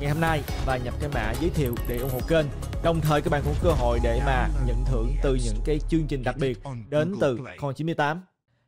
ngày hôm nay và nhập cái mã giới thiệu để ủng hộ kênh. Đồng thời các bạn cũng cơ hội để mà nhận thưởng từ những cái chương trình đặc biệt đến từ Con 98.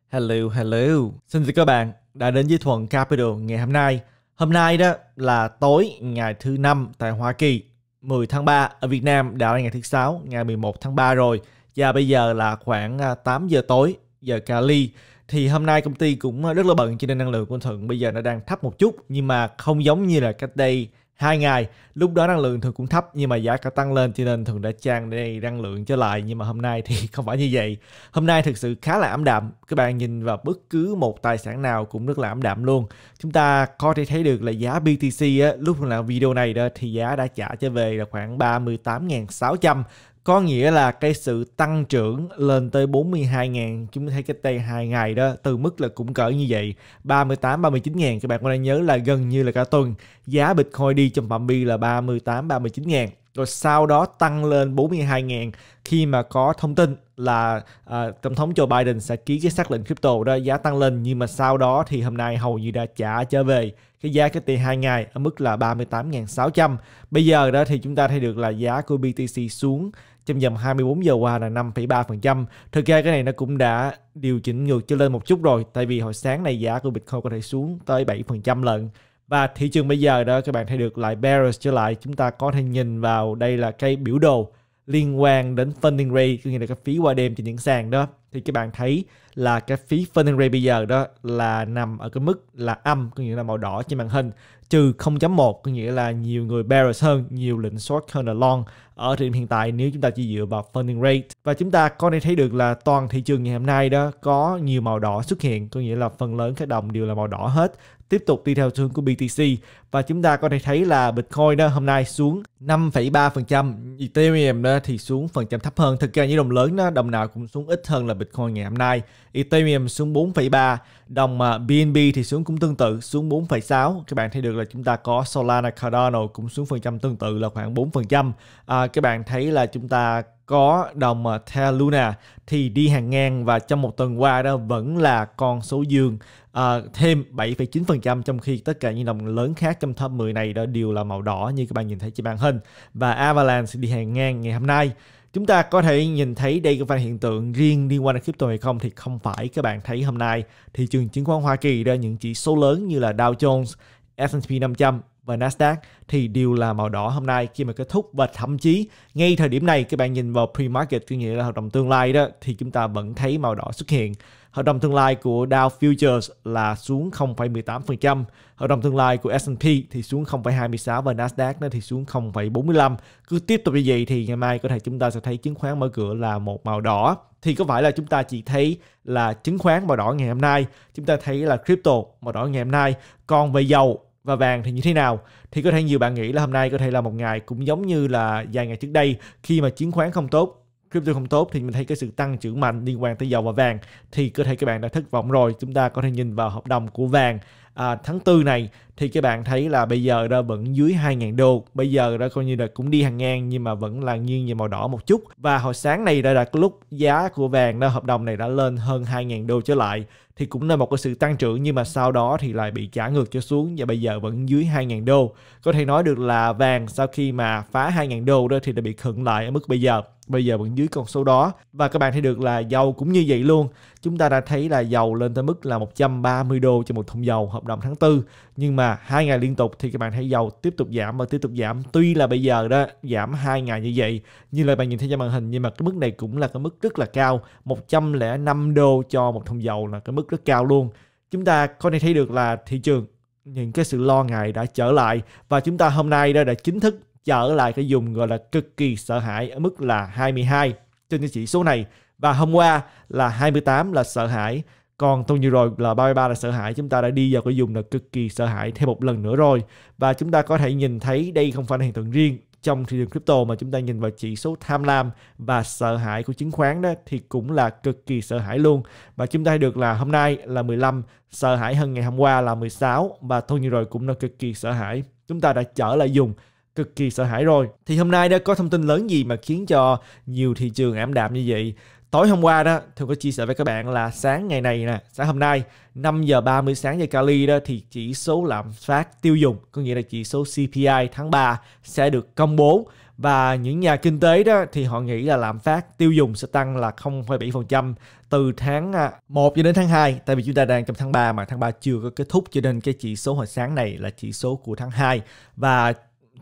Hello, hello. Xin chào các bạn đã đến với Thuận Capital ngày hôm nay. Hôm nay đó là tối ngày thứ năm tại Hoa Kỳ, 10 tháng 3 ở Việt Nam đã là ngày thứ sáu, ngày 11 tháng 3 rồi. Và bây giờ là khoảng 8 à, giờ tối giờ Cali thì hôm nay công ty cũng rất là bận cho nên năng lượng của Thuận bây giờ nó đang thấp một chút nhưng mà không giống như là cách đây hai ngày lúc đó năng lượng thường cũng thấp nhưng mà giá cả tăng lên cho nên thường đã trang đây năng lượng trở lại nhưng mà hôm nay thì không phải như vậy hôm nay thực sự khá là ảm đạm các bạn nhìn vào bất cứ một tài sản nào cũng rất là ảm đạm luôn chúng ta có thể thấy được là giá BTC á, lúc làm video này đó thì giá đã trả trở về là khoảng 38.600 có nghĩa là cái sự tăng trưởng lên tới 42.000 chúng ta thấy cái đây hai ngày đó từ mức là cũng cỡ như vậy 38 39.000 các bạn có đang nhớ là gần như là cả tuần giá Bitcoin đi trong phạm vi là 38 39.000 rồi sau đó tăng lên 42.000 khi mà có thông tin là à, tổng thống Joe Biden sẽ ký cái xác lệnh crypto đó giá tăng lên nhưng mà sau đó thì hôm nay hầu như đã trả trở về cái giá cái tiền hai ngày ở mức là 38.600 bây giờ đó thì chúng ta thấy được là giá của BTC xuống trong vòng 24 giờ qua là 5,3%. Thực ra cái này nó cũng đã điều chỉnh ngược trở lên một chút rồi tại vì hồi sáng này giá của Bitcoin có thể xuống tới 7% lần. Và thị trường bây giờ đó các bạn thấy được lại bearish trở lại chúng ta có thể nhìn vào đây là cái biểu đồ liên quan đến funding rate có nghĩa là cái phí qua đêm trên những sàn đó thì các bạn thấy là cái phí funding rate bây giờ đó là nằm ở cái mức là âm có nghĩa là màu đỏ trên màn hình trừ 0.1 có nghĩa là nhiều người bearish hơn nhiều lệnh short hơn là long ở thời điểm hiện tại nếu chúng ta chỉ dựa vào funding rate và chúng ta có thể thấy được là toàn thị trường ngày hôm nay đó có nhiều màu đỏ xuất hiện có nghĩa là phần lớn các đồng đều là màu đỏ hết tiếp tục đi theo hướng của BTC và chúng ta có thể thấy là Bitcoin đó hôm nay xuống 5,3%, Ethereum đó thì xuống phần trăm thấp hơn. Thực ra những đồng lớn đó đồng nào cũng xuống ít hơn là Bitcoin ngày hôm nay. Ethereum xuống 4,3, đồng mà BNB thì xuống cũng tương tự xuống 4,6. Các bạn thấy được là chúng ta có Solana Cardano cũng xuống phần trăm tương tự là khoảng 4%. À, các bạn thấy là chúng ta có đồng à, Terra Luna thì đi hàng ngang và trong một tuần qua đó vẫn là con số dương à, thêm 7,9% trong khi tất cả những đồng lớn khác trong top 10 này đó đều là màu đỏ như các bạn nhìn thấy trên màn hình và Avalanche đi hàng ngang ngày hôm nay chúng ta có thể nhìn thấy đây có phải hiện tượng riêng liên quan đến crypto hay không thì không phải các bạn thấy hôm nay thị trường chứng khoán Hoa Kỳ ra những chỉ số lớn như là Dow Jones, S&P 500 và Nasdaq thì đều là màu đỏ hôm nay khi mà kết thúc và thậm chí ngay thời điểm này các bạn nhìn vào pre-market có nghĩa là hợp đồng tương lai đó thì chúng ta vẫn thấy màu đỏ xuất hiện. Hợp đồng tương lai của Dow Futures là xuống 0,18%, hợp đồng tương lai của S&P thì xuống 0,26 và Nasdaq nó thì xuống 0,45. Cứ tiếp tục như vậy thì ngày mai có thể chúng ta sẽ thấy chứng khoán mở cửa là một màu đỏ. Thì có phải là chúng ta chỉ thấy là chứng khoán màu đỏ ngày hôm nay, chúng ta thấy là crypto màu đỏ ngày hôm nay, còn về dầu và vàng thì như thế nào thì có thể nhiều bạn nghĩ là hôm nay có thể là một ngày cũng giống như là vài ngày trước đây khi mà chứng khoán không tốt crypto không tốt thì mình thấy cái sự tăng trưởng mạnh liên quan tới dầu và vàng thì có thể các bạn đã thất vọng rồi chúng ta có thể nhìn vào hợp đồng của vàng à, tháng tư này thì các bạn thấy là bây giờ ra vẫn dưới 2.000 đô bây giờ ra coi như là cũng đi hàng ngang nhưng mà vẫn là nghiêng về màu đỏ một chút và hồi sáng này đã đặt lúc giá của vàng đó hợp đồng này đã lên hơn 2.000 đô trở lại thì cũng là một cái sự tăng trưởng nhưng mà sau đó thì lại bị trả ngược cho xuống và bây giờ vẫn dưới 2.000 đô có thể nói được là vàng sau khi mà phá 2.000 đô đó thì đã bị khựng lại ở mức bây giờ bây giờ vẫn dưới con số đó và các bạn thấy được là dầu cũng như vậy luôn chúng ta đã thấy là dầu lên tới mức là 130 đô cho một thùng dầu hợp đồng tháng 4 nhưng mà hai ngày liên tục thì các bạn thấy dầu tiếp tục giảm và tiếp tục giảm tuy là bây giờ đó giảm hai ngày như vậy như là bạn nhìn thấy trên màn hình nhưng mà cái mức này cũng là cái mức rất là cao 105 đô cho một thùng dầu là cái mức rất cao luôn chúng ta có thể thấy được là thị trường những cái sự lo ngại đã trở lại và chúng ta hôm nay đã, đã chính thức và lại cái dùng gọi là cực kỳ sợ hãi ở mức là 22 trên cái chỉ số này và hôm qua là 28 là sợ hãi còn tuần vừa rồi là 33 là sợ hãi chúng ta đã đi vào cái dùng là cực kỳ sợ hãi thêm một lần nữa rồi và chúng ta có thể nhìn thấy đây không phải là hiện tượng riêng trong thị trường crypto mà chúng ta nhìn vào chỉ số tham lam và sợ hãi của chứng khoán đó thì cũng là cực kỳ sợ hãi luôn và chúng ta thấy được là hôm nay là 15 sợ hãi hơn ngày hôm qua là 16 và tuần vừa rồi cũng là cực kỳ sợ hãi chúng ta đã trở lại dùng cực kỳ sợ hãi rồi. Thì hôm nay đã có thông tin lớn gì mà khiến cho nhiều thị trường ảm đạm như vậy? Tối hôm qua đó, tôi có chia sẻ với các bạn là sáng ngày này nè, sáng hôm nay 5 giờ 30 sáng giờ Cali đó thì chỉ số lạm phát tiêu dùng, có nghĩa là chỉ số CPI tháng 3 sẽ được công bố và những nhà kinh tế đó thì họ nghĩ là lạm phát tiêu dùng sẽ tăng là 0,7% từ tháng 1 à, cho đến tháng 2 tại vì chúng ta đang trong tháng 3 mà tháng 3 chưa có kết thúc cho nên cái chỉ số hồi sáng này là chỉ số của tháng 2 và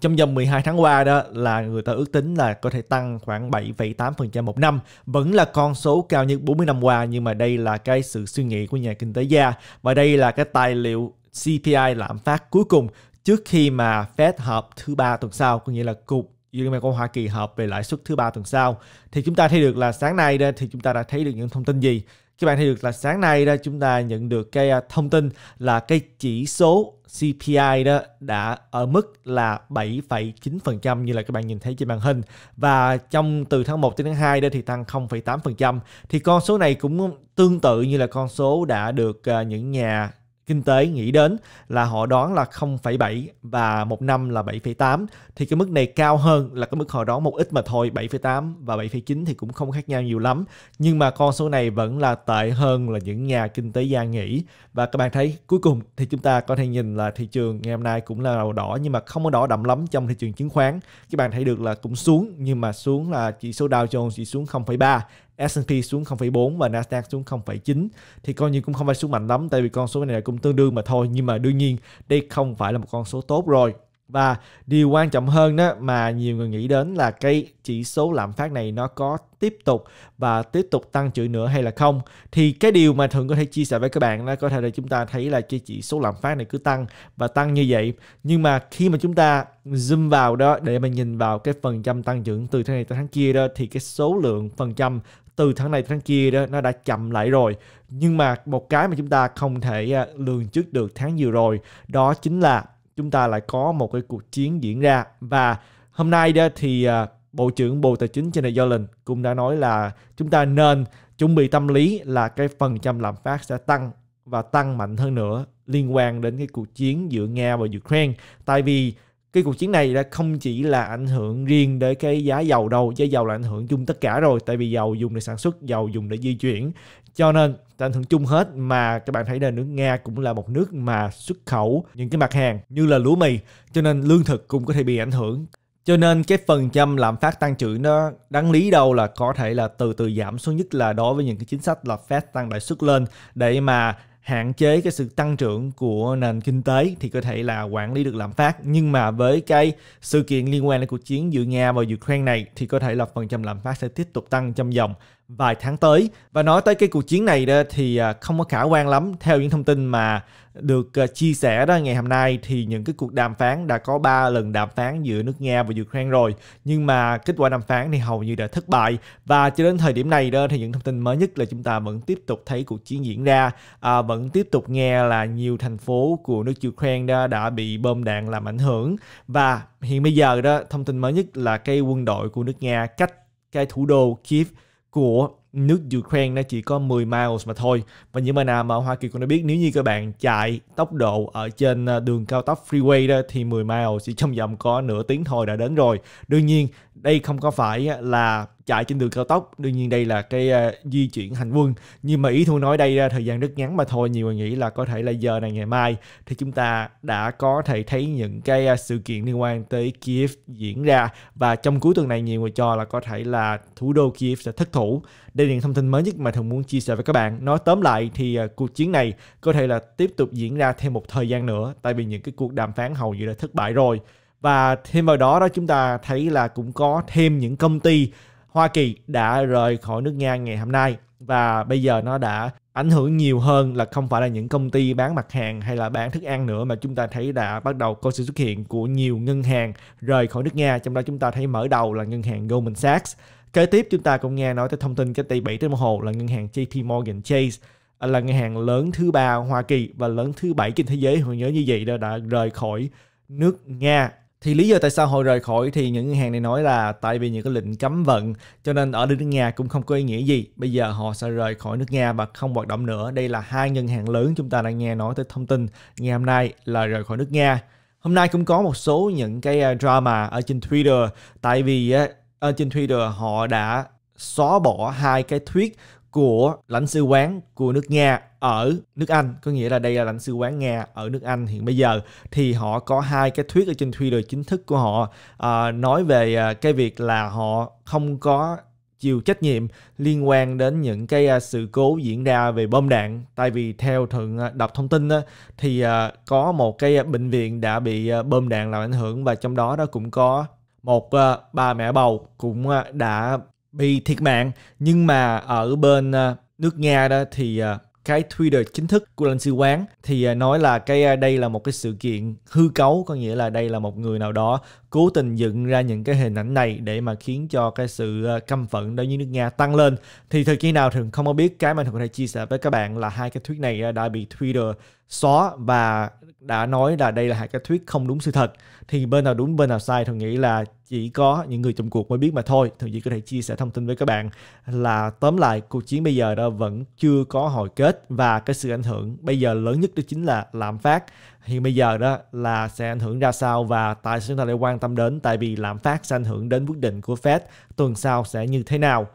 trong vòng 12 tháng qua đó là người ta ước tính là có thể tăng khoảng 7,8% một năm vẫn là con số cao nhất 40 năm qua nhưng mà đây là cái sự suy nghĩ của nhà kinh tế gia và đây là cái tài liệu CPI lạm phát cuối cùng trước khi mà Fed họp thứ ba tuần sau có nghĩa là cục Liên bang của Hoa Kỳ họp về lãi suất thứ ba tuần sau thì chúng ta thấy được là sáng nay đó thì chúng ta đã thấy được những thông tin gì các bạn thấy được là sáng nay đó chúng ta nhận được cái à, thông tin là cái chỉ số CPI đó đã ở mức là 7,9% như là các bạn nhìn thấy trên màn hình và trong từ tháng 1 tới tháng 2 đó thì tăng 0,8% thì con số này cũng tương tự như là con số đã được à, những nhà kinh tế nghĩ đến là họ đoán là 0,7 và một năm là 7,8 thì cái mức này cao hơn là cái mức họ đoán một ít mà thôi 7,8 và 7,9 thì cũng không khác nhau nhiều lắm nhưng mà con số này vẫn là tệ hơn là những nhà kinh tế gia nghĩ và các bạn thấy cuối cùng thì chúng ta có thể nhìn là thị trường ngày hôm nay cũng là màu đỏ nhưng mà không có đỏ đậm lắm trong thị trường chứng khoán các bạn thấy được là cũng xuống nhưng mà xuống là chỉ số Dow Jones chỉ xuống 0,3 S&P xuống 0,4 và Nasdaq xuống 0,9 thì coi như cũng không phải xuống mạnh lắm tại vì con số này cũng tương đương mà thôi nhưng mà đương nhiên đây không phải là một con số tốt rồi và điều quan trọng hơn đó mà nhiều người nghĩ đến là cái chỉ số lạm phát này nó có tiếp tục và tiếp tục tăng trưởng nữa hay là không thì cái điều mà thường có thể chia sẻ với các bạn là có thể là chúng ta thấy là cái chỉ số lạm phát này cứ tăng và tăng như vậy nhưng mà khi mà chúng ta zoom vào đó để mà nhìn vào cái phần trăm tăng trưởng từ tháng này tới tháng kia đó thì cái số lượng phần trăm từ tháng này tháng kia đó nó đã chậm lại rồi nhưng mà một cái mà chúng ta không thể à, lường trước được tháng vừa rồi đó chính là chúng ta lại có một cái cuộc chiến diễn ra và hôm nay đó thì à, Bộ trưởng Bộ Tài chính Janet Yellen cũng đã nói là chúng ta nên chuẩn bị tâm lý là cái phần trăm lạm phát sẽ tăng và tăng mạnh hơn nữa liên quan đến cái cuộc chiến giữa Nga và Ukraine. Tại vì cái cuộc chiến này là không chỉ là ảnh hưởng riêng đến cái giá dầu đâu giá dầu là ảnh hưởng chung tất cả rồi tại vì dầu dùng để sản xuất dầu dùng để di chuyển cho nên ảnh hưởng chung hết mà các bạn thấy là nước nga cũng là một nước mà xuất khẩu những cái mặt hàng như là lúa mì cho nên lương thực cũng có thể bị ảnh hưởng cho nên cái phần trăm lạm phát tăng trưởng nó đáng lý đâu là có thể là từ từ giảm xuống nhất là đối với những cái chính sách là Fed tăng lãi suất lên để mà hạn chế cái sự tăng trưởng của nền kinh tế thì có thể là quản lý được lạm phát nhưng mà với cái sự kiện liên quan đến cuộc chiến giữa Nga và Ukraine này thì có thể là phần trăm lạm phát sẽ tiếp tục tăng trong vòng vài tháng tới và nói tới cái cuộc chiến này đó thì à, không có khả quan lắm theo những thông tin mà được à, chia sẻ đó ngày hôm nay thì những cái cuộc đàm phán đã có 3 lần đàm phán giữa nước Nga và Ukraine rồi nhưng mà kết quả đàm phán thì hầu như đã thất bại và cho đến thời điểm này đó thì những thông tin mới nhất là chúng ta vẫn tiếp tục thấy cuộc chiến diễn ra à, vẫn tiếp tục nghe là nhiều thành phố của nước Ukraine đó đã bị bom đạn làm ảnh hưởng và hiện bây giờ đó thông tin mới nhất là cái quân đội của nước Nga cách cái thủ đô Kiev 国 nước Ukraine nó chỉ có 10 miles mà thôi và những bạn nào mà Hoa Kỳ cũng đã biết nếu như các bạn chạy tốc độ ở trên ờ, đường cao tốc freeway đó thì 10 miles chỉ trong vòng có nửa tiếng thôi đã đến rồi đương nhiên đây không có phải là chạy trên đường cao tốc đương nhiên đây là cái uh, di chuyển hành quân nhưng mà ý thu nói đây ra thời gian rất ngắn mà thôi nhiều người nghĩ là có thể là giờ này ngày mai thì chúng ta đã có thể thấy những cái uh, sự kiện liên quan tới Kiev diễn ra và trong cuối tuần này nhiều người cho là có thể là thủ đô Kiev sẽ thất thủ đây là những thông tin mới nhất mà Thường muốn chia sẻ với các bạn. Nói tóm lại thì à, cuộc chiến này có thể là tiếp tục diễn ra thêm một thời gian nữa tại vì những cái cuộc đàm phán hầu như đã thất bại rồi. Và thêm vào đó đó chúng ta thấy là cũng có thêm những công ty Hoa Kỳ đã rời khỏi nước Nga ngày hôm nay và bây giờ nó đã ảnh hưởng nhiều hơn là không phải là những công ty bán mặt hàng hay là bán thức ăn nữa mà chúng ta thấy đã bắt đầu có sự xuất hiện của nhiều ngân hàng rời khỏi nước Nga trong đó chúng ta thấy mở đầu là ngân hàng Goldman Sachs Kế tiếp chúng ta cũng nghe nói tới thông tin cái đây 7 trên một hồ là ngân hàng JP Morgan Chase à, là ngân hàng lớn thứ ba Hoa Kỳ và lớn thứ bảy trên thế giới hồi nhớ như vậy đã, đã rời khỏi nước Nga thì lý do tại sao họ rời khỏi thì những ngân hàng này nói là tại vì những cái lệnh cấm vận cho nên ở nước Nga cũng không có ý nghĩa gì. Bây giờ họ sẽ rời khỏi nước Nga và không hoạt động nữa. Đây là hai ngân hàng lớn chúng ta đang nghe nói tới thông tin ngày hôm nay là rời khỏi nước Nga. Hôm nay cũng có một số những cái à, drama ở trên Twitter tại vì à, trên Twitter họ đã xóa bỏ hai cái thuyết của lãnh sứ quán của nước Nga ở nước Anh, có nghĩa là đây là lãnh sứ quán Nga ở nước Anh hiện bây giờ thì họ có hai cái thuyết ở trên Twitter chính thức của họ à, nói về ờ, cái việc là họ không có chịu trách nhiệm liên quan đến những cái ờ, sự cố diễn ra về bom đạn tại vì theo thượng đọc thông tin đó, thì có một cái bệnh viện đã bị bom đạn làm ảnh hưởng và trong đó đó cũng có một uh, ờ, bà mẹ bầu cũng uh, đã bị thiệt mạng nhưng mà ở bên uh, nước Nga đó thì uh, cái Twitter chính thức của lãnh sứ quán thì nói là cái đây là một cái sự kiện hư cấu có nghĩa là đây là một người nào đó cố tình dựng ra những cái hình ảnh này để mà khiến cho cái sự căm phẫn đối với nước Nga tăng lên thì thời kỳ nào thường không có biết cái mà thường có thể chia sẻ với các bạn là hai cái thuyết này đã bị Twitter xóa và đã nói là đây là hai cái thuyết không đúng sự thật thì bên nào đúng bên nào sai thường nghĩ là chỉ có những người trong cuộc mới biết mà thôi thường chỉ có thể chia sẻ thông tin với các bạn là tóm lại cuộc chiến bây giờ đó vẫn chưa có hồi kết và cái sự ảnh hưởng bây giờ lớn nhất đó chính là lạm phát hiện bây giờ đó là sẽ ảnh hưởng ra sao và tại sao chúng ta lại quan tâm đến tại vì lạm phát sẽ ảnh hưởng đến quyết định của Fed tuần sau sẽ như thế nào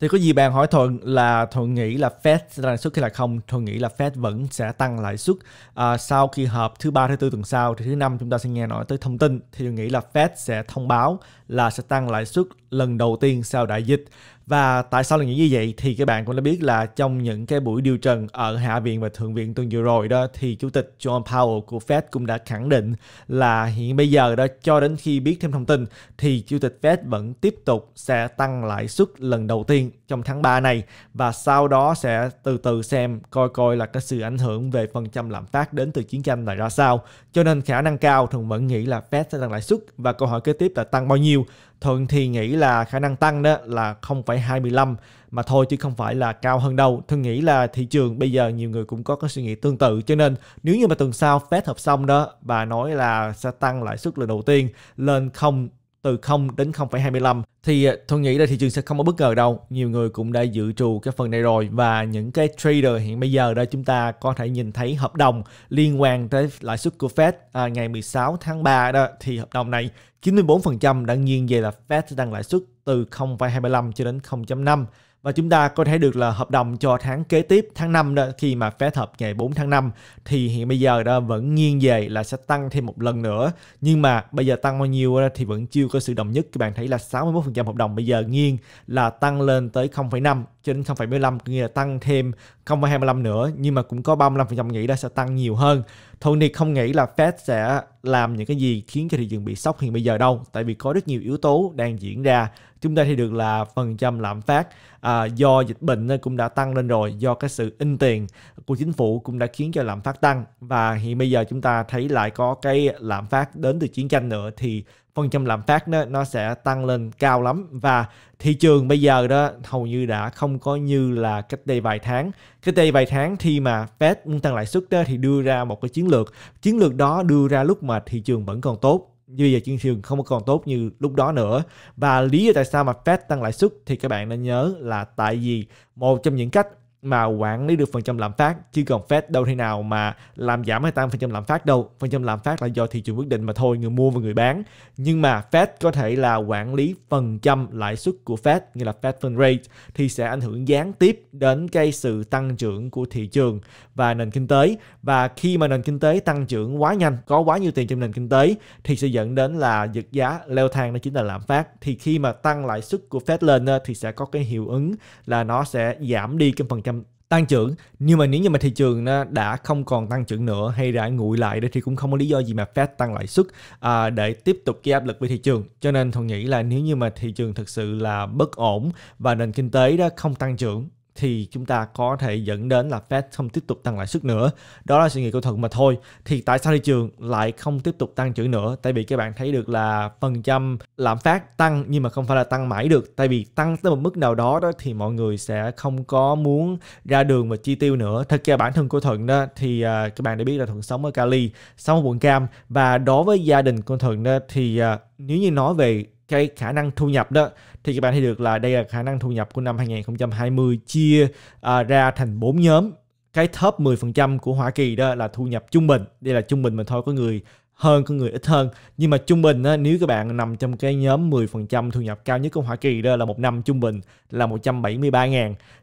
thì có gì bạn hỏi thuận là thuận nghĩ là fed sẽ tăng lãi suất hay là không thuận nghĩ là fed vẫn sẽ tăng lãi suất à, sau kỳ họp thứ ba thứ tư tuần sau thì thứ năm chúng ta sẽ nghe nói tới thông tin thì thuận nghĩ là fed sẽ thông báo là sẽ tăng lãi suất lần đầu tiên sau đại dịch và tại sao là những như vậy thì các bạn cũng đã biết là trong những cái buổi điều trần ở Hạ viện và Thượng viện tuần vừa rồi đó thì Chủ tịch John Powell của Fed cũng đã khẳng định là hiện bây giờ đó cho đến khi biết thêm thông tin thì Chủ tịch Fed vẫn tiếp tục sẽ tăng lãi suất lần đầu tiên trong tháng 3 này và sau đó sẽ từ từ xem coi coi là cái sự ảnh hưởng về phần trăm lạm phát đến từ chiến tranh này ra sao. Cho nên khả năng cao thường vẫn nghĩ là Fed sẽ tăng lãi suất và câu hỏi kế tiếp là tăng bao nhiêu Thuận thì nghĩ là khả năng tăng đó là 0,25 mà thôi chứ không phải là cao hơn đâu. Tôi nghĩ là thị trường bây giờ nhiều người cũng có cái suy nghĩ tương tự cho nên nếu như mà tuần sau Fed hợp xong đó và nói là sẽ tăng lãi suất lần đầu tiên lên 0 từ 0 đến 0,25 thì à, tôi nghĩ là thị trường sẽ không có bất ngờ đâu. Nhiều người cũng đã dự trù cái phần này rồi và những cái trader hiện bây giờ đó chúng ta có thể nhìn thấy hợp đồng liên quan tới lãi suất của Fed à, ngày 16 tháng 3 đó thì hợp đồng này 94% đang nghiêng về là Fed sẽ tăng lãi suất từ 0,25 cho đến 0,5 và chúng ta có thể được là hợp đồng cho tháng kế tiếp tháng 5 đó khi mà Fed họp ngày 4 tháng 5 thì hiện bây giờ đó vẫn nghiêng về là sẽ tăng thêm một lần nữa nhưng mà bây giờ tăng bao nhiêu thì vẫn chưa có sự đồng nhất các bạn thấy là 61% hợp đồng bây giờ nghiêng là tăng lên tới 0,5 cho đến 0,15 nghĩa là tăng thêm 0,25 nữa nhưng mà cũng có 35% nghĩ là sẽ tăng nhiều hơn Tony không nghĩ là Fed sẽ làm những cái gì khiến cho thị trường bị sốc hiện bây giờ đâu, tại vì có rất nhiều yếu tố đang diễn ra. Chúng ta thì được là phần trăm lạm phát à, do dịch bệnh cũng đã tăng lên rồi, do cái sự in tiền của chính phủ cũng đã khiến cho lạm phát tăng và hiện bây giờ chúng ta thấy lại có cái lạm phát đến từ chiến tranh nữa thì phần trăm lạm phát đó nó sẽ tăng lên cao lắm và thị trường bây giờ đó hầu như đã không có như là cách đây vài tháng cách đây vài tháng khi mà Fed muốn tăng lãi suất đó thì đưa ra một cái chiến lược chiến lược đó đưa ra lúc mà thị trường vẫn còn tốt bây giờ thị trường không còn tốt như lúc đó nữa và lý do tại sao mà Fed tăng lãi suất thì các bạn nên nhớ là tại vì một trong những cách mà quản lý được phần trăm lạm phát chứ còn Fed đâu thể nào mà làm giảm hay tăng phần trăm lạm phát đâu phần trăm lạm phát là do thị trường quyết định mà thôi người mua và người bán nhưng mà Fed có thể là quản lý phần trăm lãi suất của Fed như là Fed Fund Rate thì sẽ ảnh hưởng gián tiếp đến cái sự tăng trưởng của thị trường và nền kinh tế và khi mà nền kinh tế tăng trưởng quá nhanh có quá nhiều tiền trong nền kinh tế thì sẽ dẫn đến là giật giá leo thang đó chính là lạm phát thì khi mà tăng lãi suất của Fed lên thì sẽ có cái hiệu ứng là nó sẽ giảm đi cái phần trăm tăng trưởng nhưng mà nếu như mà thị trường đã không còn tăng trưởng nữa hay đã nguội lại thì cũng không có lý do gì mà Fed tăng lãi suất à, để tiếp tục gây áp lực với thị trường cho nên thuận nghĩ là nếu như mà thị trường thực sự là bất ổn và nền kinh tế đó không tăng trưởng thì chúng ta có thể dẫn đến là Fed không tiếp tục tăng lãi suất nữa. Đó là suy nghĩ của thuận mà thôi. Thì tại sao thị trường lại không tiếp tục tăng trưởng nữa? Tại vì các bạn thấy được là phần trăm lạm phát tăng nhưng mà không phải là tăng mãi được. Tại vì tăng tới một mức nào đó đó thì mọi người sẽ không có muốn ra đường và chi tiêu nữa. Thật ra bản thân của Thuận đó thì uh, các bạn đã biết là Thuận sống ở Cali, sống ở quận Cam và đối với gia đình của Thuận đó thì uh, nếu như nói về cái khả năng thu nhập đó thì các bạn thấy được là đây là khả năng thu nhập của năm 2020 chia à, ra thành 4 nhóm cái top 10% của Hoa Kỳ đó là thu nhập trung bình đây là trung bình mà thôi có người hơn có người ít hơn nhưng mà trung bình á, nếu các bạn nằm trong cái nhóm 10% thu nhập cao nhất của Hoa Kỳ đó là một năm trung bình là 173 000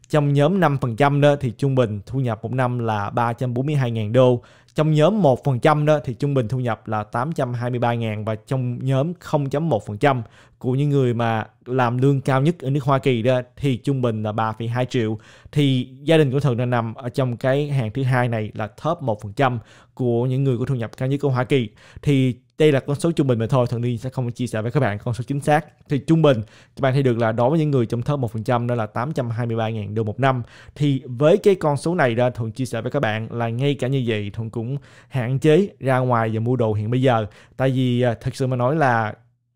trong nhóm 5% đó thì trung bình thu nhập một năm là 342 000 đô trong nhóm 1% đó thì trung bình thu nhập là 823 ngàn và trong nhóm 0.1% của những người mà làm lương cao nhất ở nước Hoa Kỳ đó thì trung bình là 3,2 triệu thì gia đình của Thuận là nằm ở trong cái hàng thứ hai này là top 1% của những người có thu nhập cao nhất của Hoa Kỳ thì đây là con số trung bình mà thôi Thuận Đi sẽ không chia sẻ với các bạn con số chính xác thì trung bình các bạn thấy được là đối với những người trong top 1% đó là 823.000 đô một năm thì với cái con số này đó thường chia sẻ với các bạn là ngay cả như vậy thường cũng hạn chế ra ngoài và mua đồ hiện bây giờ tại vì à, thật sự mà nói là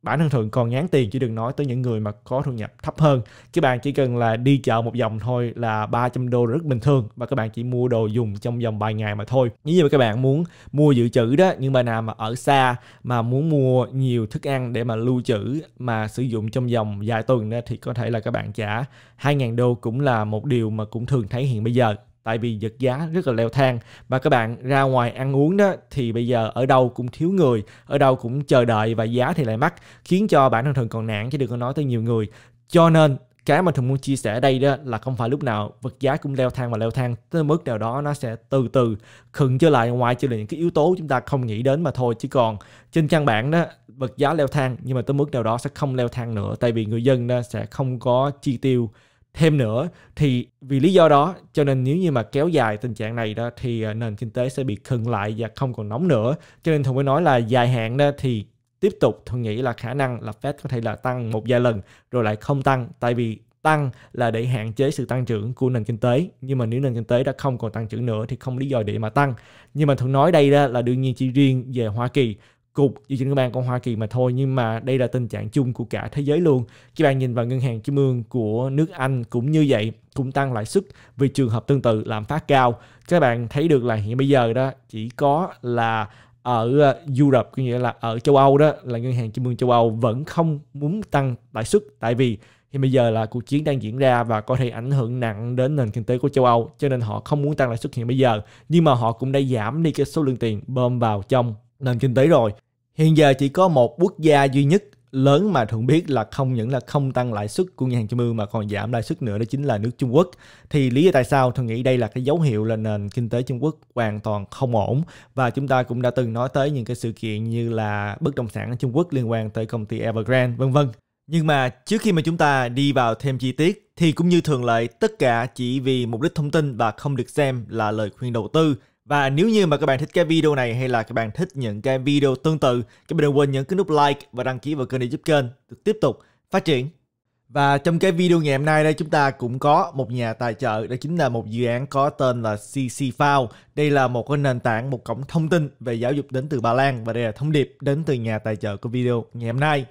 bản thân thường còn nhán tiền chứ đừng nói tới những người mà có thu nhập thấp hơn các bạn chỉ cần là đi chợ một vòng thôi là 300 đô rất bình thường và các bạn chỉ mua đồ dùng trong vòng vài ngày mà thôi nếu như mà các bạn muốn mua dự trữ đó nhưng mà nào mà ở xa mà muốn mua nhiều thức ăn để mà lưu trữ mà sử dụng trong vòng vài tuần đó, thì có thể là các bạn trả 2.000 đô cũng là một điều mà cũng thường thấy hiện bây giờ tại vì vật giá rất là leo thang và các bạn ra ngoài ăn uống đó thì bây giờ ở đâu cũng thiếu người ở đâu cũng chờ đợi và giá thì lại mắc khiến cho bản thân thường còn nạn chứ đừng có nói tới nhiều người cho nên cái mà thường muốn chia sẻ ở đây đó là không phải lúc nào vật giá cũng leo thang và leo thang tới mức nào đó nó sẽ từ từ khựng trở lại ngoài chỉ là những cái yếu tố chúng ta không nghĩ đến mà thôi chứ còn trên căn bản đó vật giá leo thang nhưng mà tới mức nào đó sẽ không leo thang nữa tại vì người dân đó sẽ không có chi tiêu thêm nữa thì vì lý do đó cho nên nếu như mà kéo dài tình trạng này đó thì ờ, nền kinh tế sẽ bị khựng lại và không còn nóng nữa cho nên thường mới nói là dài hạn đó thì tiếp tục tôi nghĩ là khả năng là Fed có thể là tăng một vài lần rồi lại không tăng tại vì tăng là để hạn chế sự tăng trưởng của nền kinh tế nhưng mà nếu nền kinh tế đã không còn tăng trưởng nữa thì không lý do để mà tăng nhưng mà thường nói đây đó là đương nhiên chỉ riêng về Hoa Kỳ cục dự trữ liên bang cộng Hoa Kỳ mà thôi nhưng mà đây là tình trạng chung của cả thế giới luôn các bạn nhìn vào ngân hàng trung ương của nước Anh cũng như vậy cũng tăng lãi suất vì trường hợp tương tự lạm phát cao các bạn thấy được là hiện bây giờ đó chỉ có là ở ờ, Europe có nghĩa là ở châu Âu đó là ngân hàng trung ương châu Âu vẫn không muốn tăng lãi suất tại vì hiện bây giờ là cuộc chiến đang diễn ra và có thể ảnh hưởng nặng đến nền kinh tế của châu Âu cho nên họ không muốn tăng lãi suất hiện bây giờ nhưng mà họ cũng đã giảm đi cái số lượng tiền bơm vào trong nền kinh tế rồi Hiện giờ chỉ có một quốc gia duy nhất lớn mà thường biết là không những là không tăng lãi suất của ngân hàng trung ương mà còn giảm lãi suất nữa đó chính là nước Trung Quốc. Thì lý do tại sao tôi nghĩ đây là cái dấu hiệu là nền kinh tế Trung Quốc hoàn toàn không ổn và chúng ta cũng đã từng nói tới những cái sự kiện như là bất động sản ở Trung Quốc liên quan tới công ty Evergrande vân vân. Nhưng mà trước khi mà chúng ta đi vào thêm chi tiết thì cũng như thường lệ tất cả chỉ vì mục đích thông tin và không được xem là lời khuyên đầu tư và nếu như mà các bạn thích cái video này hay là các bạn thích những cái video tương tự, các bạn đừng quên nhấn cái nút like và đăng ký vào kênh để giúp kênh được tiếp tục phát triển. Và trong cái video ngày hôm nay đây chúng ta cũng có một nhà tài trợ đó chính là một dự án có tên là CC Found. Đây là một cái nền tảng, một cổng thông tin về giáo dục đến từ Ba Lan và đây là thông điệp đến từ nhà tài trợ của video ngày hôm nay.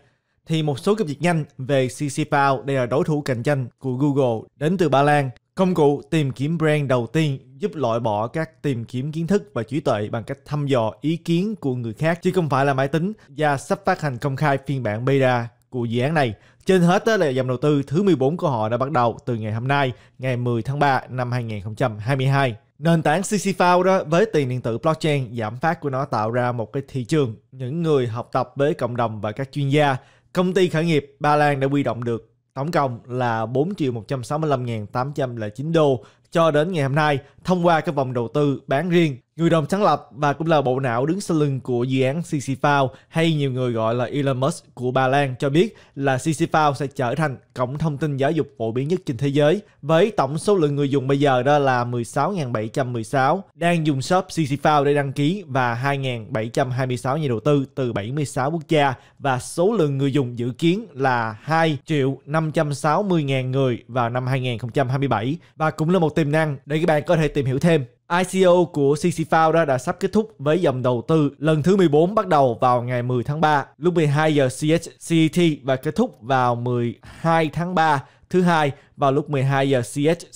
Thì một số cập nhật nhanh về CC Found, đây là đối thủ cạnh tranh của Google đến từ Ba Lan Công cụ tìm kiếm brand đầu tiên giúp loại bỏ các tìm kiếm kiến thức và trí tuệ bằng cách thăm dò ý kiến của người khác chứ không phải là máy tính và sắp phát hành công khai phiên bản beta của dự án này. Trên hết là dòng đầu tư thứ 14 của họ đã bắt đầu từ ngày hôm nay, ngày 10 tháng 3 năm 2022. Nền tảng CC Found đó với tiền điện tử blockchain giảm phát của nó tạo ra một cái thị trường những người học tập với cộng đồng và các chuyên gia. Công ty khởi nghiệp Ba Lan đã huy động được tổng cộng là 4 triệu 165.809 đô cho đến ngày hôm nay thông qua cái vòng đầu tư bán riêng. Người đồng sáng lập và cũng là bộ não đứng sau lưng của dự án CC Found hay nhiều người gọi là Elon Musk của Ba Lan cho biết là CC Found sẽ trở thành cổng thông tin giáo dục phổ biến nhất trên thế giới với tổng số lượng người dùng bây giờ đó là 16.716 đang dùng shop CCFound để đăng ký và 2.726 nhà đầu tư từ 76 quốc gia và số lượng người dùng dự kiến là 2 triệu 560 000 người vào năm 2027 và cũng là một tiềm năng để các bạn có thể tìm hiểu thêm ICO của CC Found đã, sắp kết thúc với dòng đầu tư lần thứ 14 bắt đầu vào ngày 10 tháng 3 lúc 12 giờ CST và kết thúc vào 12 2 tháng 3, thứ hai vào lúc 12 giờ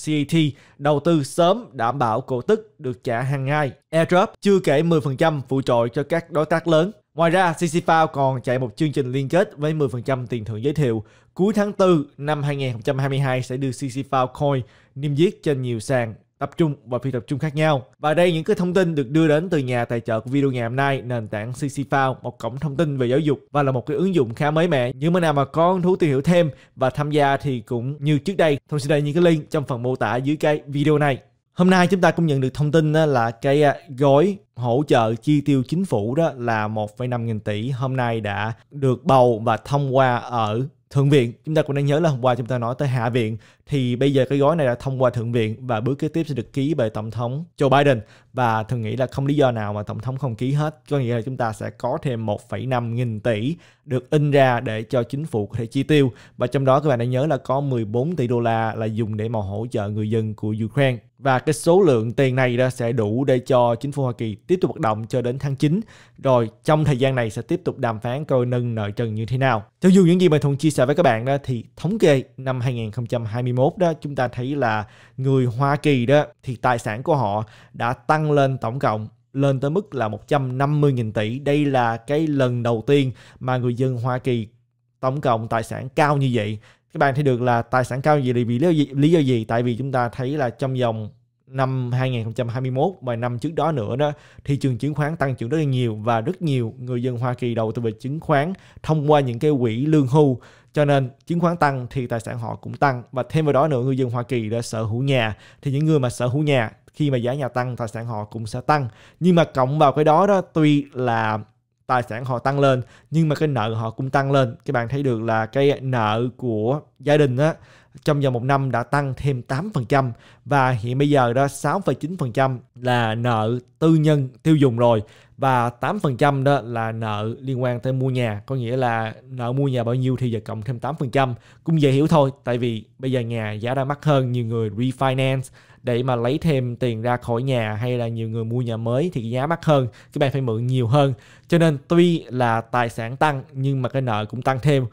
CH đầu tư sớm đảm bảo cổ tức được trả hàng ngày. Airdrop chưa kể 10% phụ trội cho các đối tác lớn. Ngoài ra, CCFound còn chạy một chương trình liên kết với 10% tiền thưởng giới thiệu. Cuối tháng 4 năm 2022 sẽ đưa CCFound Coin niêm yết trên nhiều sàn tập trung và phi tập trung khác nhau. Và đây những cái thông tin được đưa đến từ nhà tài trợ của video ngày hôm nay, nền tảng CC Found, một cổng thông tin về giáo dục và là một cái ứng dụng khá mới mẻ. Những bên nào mà có hứng thú tìm hiểu thêm và tham gia thì cũng như trước đây, thông sẽ đây những cái link trong phần mô tả dưới cái video này. Hôm nay chúng ta cũng nhận được thông tin là cái à, gói hỗ trợ chi tiêu chính phủ đó là 1,5 nghìn tỷ hôm nay đã được bầu và thông qua ở Thượng viện. Chúng ta cũng đang nhớ là hôm qua chúng ta nói tới Hạ viện thì bây giờ cái gói này đã thông qua thượng viện và bước kế tiếp sẽ được ký bởi tổng thống Joe Biden và thường nghĩ là không lý do nào mà tổng thống không ký hết có nghĩa là chúng ta sẽ có thêm 1,5 nghìn tỷ được in ra để cho chính phủ có thể chi tiêu và trong đó các bạn đã nhớ là có 14 tỷ đô la là dùng để mà hỗ trợ người dân của Ukraine và cái số lượng tiền này đó sẽ đủ để cho chính phủ Hoa Kỳ tiếp tục hoạt động cho đến tháng 9 rồi trong thời gian này sẽ tiếp tục đàm phán coi nâng nợ trần như thế nào cho dù những gì mà Thuận chia sẻ với các bạn đó thì thống kê năm 2021 2021 đó chúng ta thấy là người Hoa Kỳ đó thì tài sản của họ đã tăng lên tổng cộng lên tới mức là 150.000 tỷ. Đây là cái lần đầu tiên mà người dân Hoa Kỳ tổng cộng tài sản cao như vậy các bạn thấy được là tài sản cao như vậy là vì lý do gì, lý do gì? Tại vì chúng ta thấy là trong vòng năm 2021 và năm trước đó nữa đó thị trường chứng khoán tăng trưởng rất là nhiều và rất nhiều người dân Hoa Kỳ đầu tư về chứng khoán thông qua những cái quỹ lương hưu cho nên chứng khoán tăng thì tài sản họ cũng tăng và thêm vào đó nữa người dân Hoa Kỳ đã sở hữu nhà thì những người mà sở hữu nhà khi mà giá nhà tăng tài sản họ cũng sẽ tăng nhưng mà cộng vào cái đó đó tuy là tài sản họ tăng lên nhưng mà cái nợ họ cũng tăng lên các bạn thấy được là cái nợ của gia đình á trong vòng một năm đã tăng thêm 8% và hiện bây giờ đó 6,9% là nợ tư nhân tiêu dùng rồi và 8% đó là nợ liên quan tới mua nhà có nghĩa là nợ mua nhà bao nhiêu thì giờ cộng thêm 8% cũng dễ hiểu thôi tại vì bây giờ nhà giá đã mắc hơn nhiều người refinance để mà lấy thêm tiền ra khỏi nhà hay là nhiều người mua nhà mới thì giá mắc hơn các bạn phải mượn nhiều hơn cho nên tuy là tài sản tăng nhưng mà cái nợ cũng tăng thêm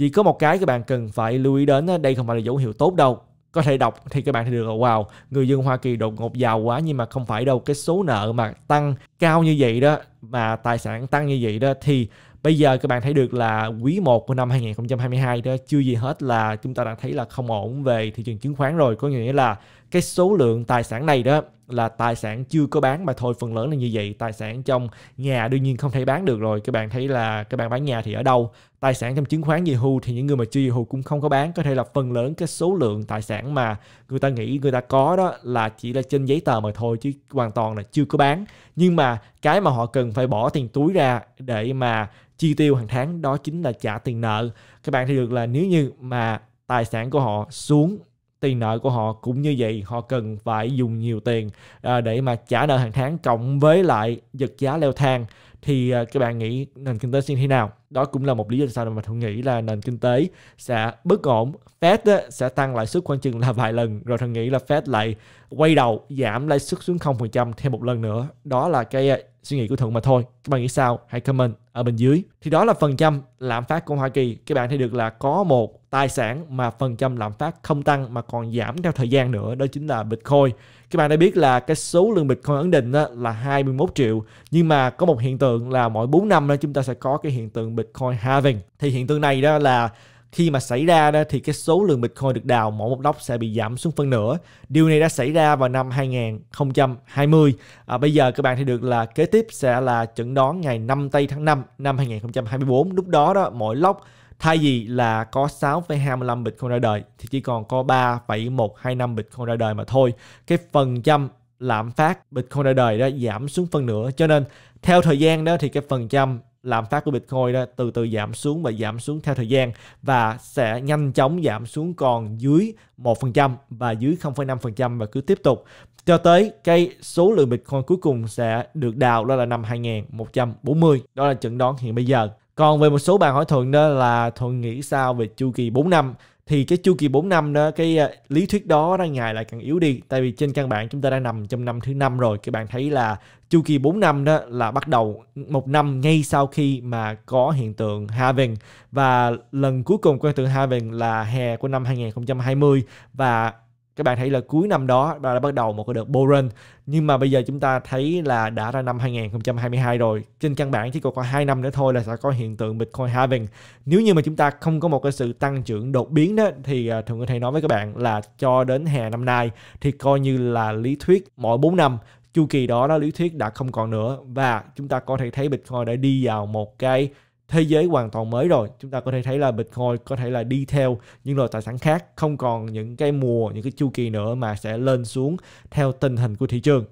chỉ có một cái các bạn cần phải lưu ý đến đây không phải là dấu hiệu tốt đâu. Có thể đọc thì các bạn thấy được là wow, người dân Hoa Kỳ đột ngột giàu quá nhưng mà không phải đâu cái số nợ mà tăng cao như vậy đó mà tài sản tăng như vậy đó thì bây giờ các bạn thấy được là quý 1 của năm 2022 đó chưa gì hết là chúng ta đã thấy là không ổn về thị trường chứng khoán rồi có nghĩa là cái số lượng tài sản này đó là tài sản chưa có bán mà thôi phần lớn là như vậy tài sản trong nhà đương nhiên không thể bán được rồi các bạn thấy là các bạn bán nhà thì ở đâu tài sản trong chứng khoán gì hưu thì những người mà chưa gì hưu cũng không có bán có thể là phần lớn cái số lượng tài sản mà người ta nghĩ người ta có đó là chỉ là trên giấy tờ mà thôi chứ hoàn toàn là chưa có bán nhưng mà cái mà họ cần phải bỏ tiền túi ra để mà chi tiêu hàng tháng đó chính là trả tiền nợ các bạn thấy được là nếu như mà tài sản của họ xuống tiền nợ của họ cũng như vậy họ cần phải dùng nhiều tiền à, để mà trả nợ hàng tháng cộng với lại giật giá leo thang thì à, các bạn nghĩ nền kinh tế sẽ như thế nào đó cũng là một lý do tại sao mà thường nghĩ là nền kinh tế sẽ bất ổn Fed sẽ tăng lãi suất khoảng chừng là vài lần rồi thường nghĩ là Fed lại quay đầu giảm lãi suất xuống 0% thêm một lần nữa đó là cái à, suy nghĩ của thuận mà thôi các bạn nghĩ sao hãy comment ở bên dưới thì đó là phần trăm lạm phát của Hoa Kỳ các bạn thấy được là có một tài sản mà phần trăm lạm phát không tăng mà còn giảm theo thời gian nữa đó chính là Bitcoin các bạn đã biết là cái số lượng Bitcoin ấn định là 21 triệu nhưng mà có một hiện tượng là mỗi 4 năm đó chúng ta sẽ có cái hiện tượng Bitcoin halving thì hiện tượng này đó là khi mà xảy ra đó thì cái số lượng Bitcoin được đào mỗi một lốc sẽ bị giảm xuống phân nửa. Điều này đã xảy ra vào năm 2020. À, bây giờ các bạn thấy được là kế tiếp sẽ là chẩn đoán ngày 5 tây tháng 5 năm 2024. Lúc đó đó mỗi lốc thay vì là có 6,25 Bitcoin ra đời thì chỉ còn có 3,125 Bitcoin ra đời mà thôi. Cái phần trăm lạm phát Bitcoin ra đời đó giảm xuống phân nửa cho nên theo thời gian đó thì cái phần trăm lạm phát của Bitcoin đó từ từ giảm xuống và giảm xuống theo thời gian và sẽ nhanh chóng giảm xuống còn dưới 1% và dưới 0,5% và cứ tiếp tục cho tới cái số lượng Bitcoin cuối cùng sẽ được đào đó là năm 2140. Đó là chẩn đoán hiện bây giờ. Còn về một số bạn hỏi Thuận đó là Thuận nghĩ sao về chu kỳ 4 năm thì cái chu kỳ 4 năm đó cái ờ, lý thuyết đó đang ngày lại càng yếu đi tại vì trên căn bản chúng ta đang nằm trong năm thứ năm rồi các bạn thấy là chu kỳ 4 năm đó là bắt đầu một năm ngay sau khi mà có hiện tượng Haven và lần cuối cùng quan hiện tượng Haven là hè của năm 2020 và các bạn thấy là cuối năm đó đã, đã bắt đầu một cái đợt bull run nhưng mà bây giờ chúng ta thấy là đã ra năm 2022 rồi trên căn bản chỉ còn có 2 năm nữa thôi là sẽ có hiện tượng Bitcoin halving nếu như mà chúng ta không có một cái sự tăng trưởng đột biến đó thì à, thường có thể nói với các bạn là cho đến hè năm nay thì coi như là lý thuyết mỗi 4 năm chu kỳ đó đó lý thuyết đã không còn nữa và chúng ta có thể thấy Bitcoin đã đi vào một cái thế giới hoàn toàn mới rồi chúng ta có thể thấy là bitcoin có thể là đi theo những loại tài sản khác không còn những cái mùa những cái chu kỳ nữa mà sẽ lên xuống theo tình hình của thị trường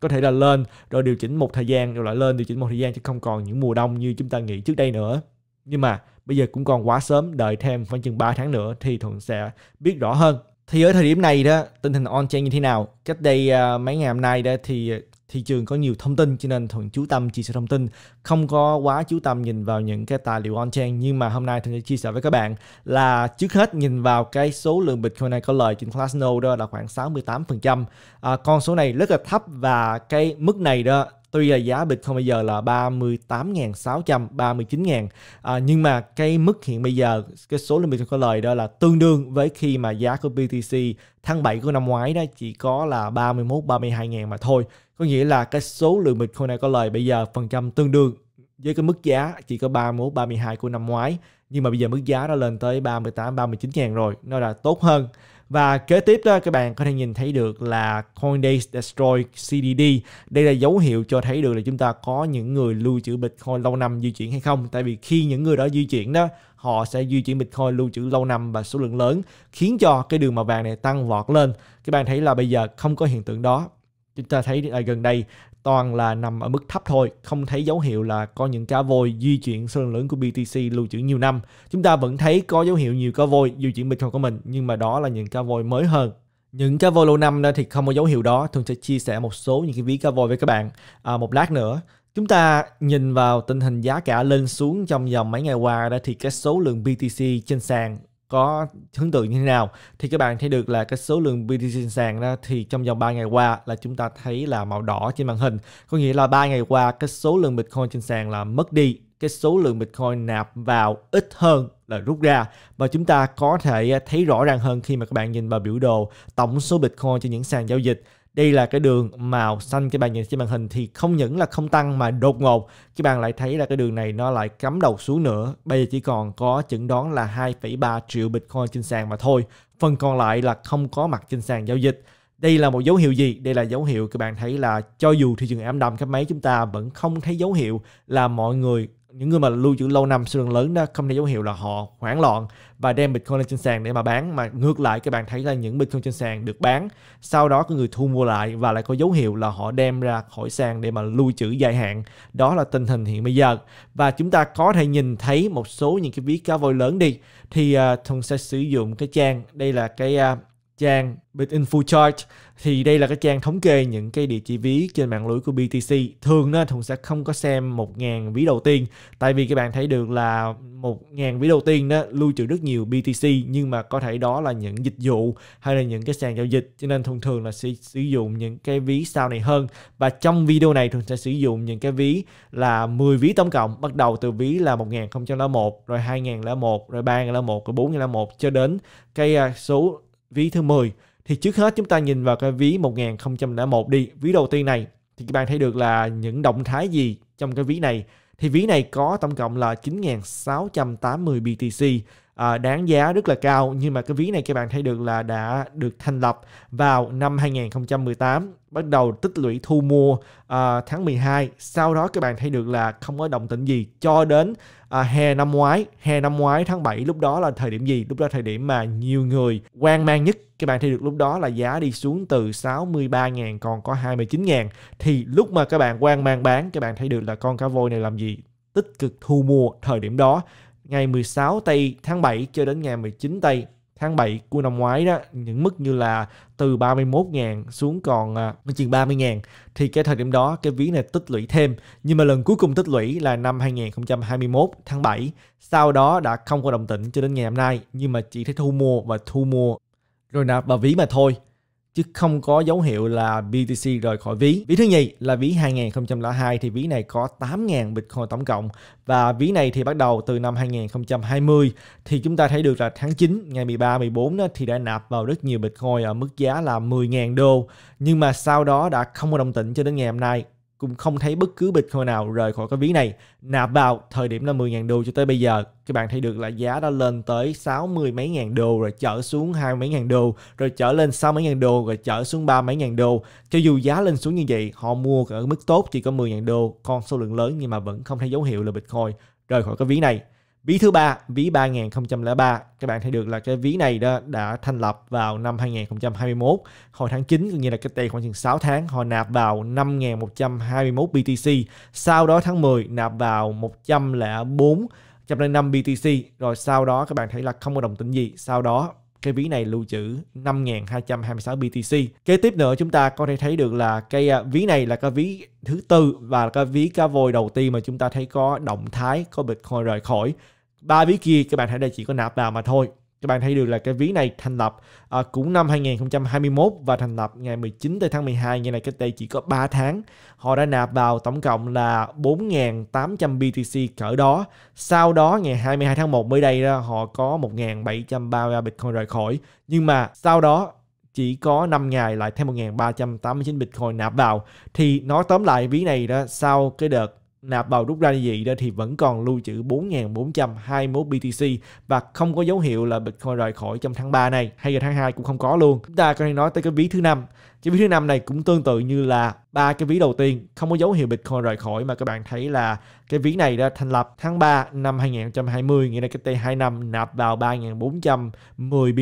có thể là lên rồi điều chỉnh một thời gian rồi lại lên điều chỉnh một thời gian chứ không còn những mùa đông như chúng ta nghĩ trước đây nữa nhưng mà bây giờ cũng còn quá sớm đợi thêm khoảng chừng 3 tháng nữa thì thuận sẽ biết rõ hơn thì ở thời điểm này đó tình hình on chain như thế nào cách đây uh, mấy ngày hôm nay đó thì thị trường có nhiều thông tin cho nên thuận chú tâm chia sẻ thông tin không có quá chú tâm nhìn vào những cái tài liệu on-chain nhưng mà hôm nay thuận sẽ chia sẻ với các bạn là trước hết nhìn vào cái số lượng bitcoin này có lời trên Classnode đó là khoảng 68% à, con số này rất là thấp và cái mức này đó tuy là giá Bitcoin bây giờ là 38.600, 39.000 à, nhưng mà cái mức hiện bây giờ cái số lượng Bitcoin có lời đó là tương đương với khi mà giá của BTC tháng 7 của năm ngoái đó chỉ có là 31 32 ngàn mà thôi có nghĩa là cái số lượng Bitcoin này có lời bây giờ phần trăm tương đương với cái mức giá chỉ có 31, 32 của năm ngoái nhưng mà bây giờ mức giá đã lên tới 38, 39 ngàn rồi nó là tốt hơn và kế tiếp đó các bạn có thể nhìn thấy được là Coinbase Destroy CDD. Đây là dấu hiệu cho thấy được là chúng ta có những người lưu trữ Bitcoin lâu năm di chuyển hay không. Tại vì khi những người đó di chuyển đó, họ sẽ di chuyển Bitcoin lưu trữ lâu năm và số lượng lớn khiến cho cái đường màu vàng này tăng vọt lên. Các bạn thấy là bây giờ không có hiện tượng đó chúng ta thấy là gần đây toàn là nằm ở mức thấp thôi, không thấy dấu hiệu là có những cá voi di chuyển số lượng lớn của BTC lưu trữ nhiều năm. Chúng ta vẫn thấy có dấu hiệu nhiều cá voi di chuyển Bitcoin của mình, nhưng mà đó là những cá voi mới hơn. Những cá voi lâu năm thì không có dấu hiệu đó, thường sẽ chia sẻ một số những cái ví cá voi với các bạn à, một lát nữa. Chúng ta nhìn vào tình hình giá cả lên xuống trong vòng mấy ngày qua đó thì cái số lượng BTC trên sàn có hướng tượng như thế nào thì các bạn thấy được là cái số lượng BTC sàn đó thì trong vòng 3 ngày qua là chúng ta thấy là màu đỏ trên màn hình có nghĩa là 3 ngày qua cái số lượng Bitcoin trên sàn là mất đi cái số lượng Bitcoin nạp vào ít hơn là rút ra và chúng ta có thể thấy rõ ràng hơn khi mà các bạn nhìn vào biểu đồ tổng số Bitcoin trên những sàn giao dịch đây là cái đường màu xanh các bạn nhìn trên màn hình thì không những là không tăng mà đột ngột các bạn lại thấy là cái đường này nó lại cắm đầu xuống nữa bây giờ chỉ còn có chẩn đoán là 2,3 triệu Bitcoin trên sàn mà thôi phần còn lại là không có mặt trên sàn giao dịch đây là một dấu hiệu gì? Đây là dấu hiệu các bạn thấy là cho dù thị trường ảm đầm các máy chúng ta vẫn không thấy dấu hiệu là mọi người những người mà lưu trữ lâu năm số lượng lớn đó không thấy dấu hiệu là họ hoảng loạn và đem Bitcoin lên trên sàn để mà bán mà ngược lại các bạn thấy là những Bitcoin trên sàn được bán sau đó có người thu mua lại và lại có dấu hiệu là họ đem ra khỏi sàn để mà lưu trữ dài hạn đó là tình hình hiện bây giờ và chúng ta có thể nhìn thấy một số những cái ví cá voi lớn đi thì uh, thường sẽ sử dụng cái trang đây là cái uh, trang Info Chart thì đây là cái trang thống kê những cái địa chỉ ví trên mạng lưới của BTC. Thường nó thường sẽ không có xem 1.000 ví đầu tiên tại vì các bạn thấy được là 1.000 ví đầu tiên đó lưu trữ rất nhiều BTC nhưng mà có thể đó là những dịch vụ hay là những cái sàn giao dịch cho nên thường thường là sẽ sử dụng những cái ví sau này hơn và trong video này thường sẽ sử dụng những cái ví là 10 ví tổng cộng bắt đầu từ ví là 1001 rồi 2001 rồi 3001 rồi 4001 cho đến cái à, số ví thứ 10 thì trước hết chúng ta nhìn vào cái ví 1001 đi ví đầu tiên này thì các bạn thấy được là những động thái gì trong cái ví này thì ví này có tổng cộng là 9.680 BTC à, đáng giá rất là cao nhưng mà cái ví này các bạn thấy được là đã được thành lập vào năm 2018 bắt đầu tích lũy thu mua à, tháng 12 sau đó các bạn thấy được là không có động tĩnh gì cho đến à, hè năm ngoái hè năm ngoái tháng 7 lúc đó là thời điểm gì lúc đó thời điểm mà nhiều người quan mang nhất các bạn thấy được lúc đó là giá đi xuống từ 63.000 còn có 29.000 thì lúc mà các bạn quan mang bán các bạn thấy được là con cá voi này làm gì tích cực thu mua thời điểm đó ngày 16 tây tháng 7 cho đến ngày 19 tây tháng 7 của năm ngoái đó những mức như là từ 31.000 xuống còn uh, chừng 30.000 thì cái thời điểm đó cái ví này tích lũy thêm nhưng mà lần cuối cùng tích lũy là năm 2021 tháng 7 sau đó đã không có đồng tĩnh cho đến ngày hôm nay nhưng mà chỉ thấy thu mua và thu mua rồi nạp vào ví mà thôi chứ không có dấu hiệu là BTC rời khỏi ví. Ví thứ nhì là ví 2002 thì ví này có 8.000 Bitcoin tổng cộng và ví này thì bắt đầu từ năm 2020 thì chúng ta thấy được là tháng 9 ngày 13 14 đó thì đã nạp vào rất nhiều Bitcoin ở mức giá là 10.000 đô nhưng mà sau đó đã không có đồng tĩnh cho đến ngày hôm nay cũng không thấy bất cứ Bitcoin nào rời khỏi cái ví này. Nạp vào thời điểm là 10.000 đô cho tới bây giờ, các bạn thấy được là giá đã lên tới 60 mấy ngàn đô rồi trở xuống hai mấy ngàn đô, rồi trở lên 6 mấy ngàn đô rồi trở xuống ba mấy ngàn đô. Cho dù giá lên xuống như vậy, họ mua ở mức tốt chỉ có 10.000 đô, con số lượng lớn nhưng mà vẫn không thấy dấu hiệu là Bitcoin rời khỏi cái ví này. Ví thứ ba, ví 3003, các bạn thấy được là cái ví này đó đã thành lập vào năm 2021, hồi tháng 9, có nghĩa là cách đây khoảng chừng 6 tháng, họ nạp vào 5121 BTC, sau đó tháng 10 nạp vào 104 105 BTC, rồi sau đó các bạn thấy là không có đồng tĩnh gì, sau đó cái ví này lưu trữ 5.226 BTC. Kế tiếp nữa chúng ta có thể thấy được là cái à, ví này là cái ví thứ tư và cái ví cá voi đầu tiên mà chúng ta thấy có động thái có Bitcoin rời khỏi. Ba ví kia các bạn thấy đây chỉ có nạp vào mà thôi các bạn thấy được là cái ví này thành lập à, cũng năm 2021 và thành lập ngày 19 tới tháng 12 như này cách đây chỉ có 3 tháng họ đã nạp vào tổng cộng là 4.800 BTC cỡ đó sau đó ngày 22 tháng 1 mới đây đó, họ có 1.733 Bitcoin rời khỏi nhưng mà sau đó chỉ có 5 ngày lại thêm 1.389 Bitcoin nạp vào thì nói tóm lại ví này đó sau cái đợt nạp vào rút ra như vậy đó thì vẫn còn lưu trữ 4.421 BTC và không có dấu hiệu là Bitcoin rời khỏi trong tháng 3 này hay là tháng 2 cũng không có luôn. Chúng ta có thể nói tới cái ví thứ năm. Cái ví thứ năm này cũng tương tự như là ba cái ví đầu tiên không có dấu hiệu Bitcoin rời khỏi mà các bạn thấy là cái ví này đã thành lập tháng 3 năm 2020 nghĩa là cái t năm nạp vào 3.410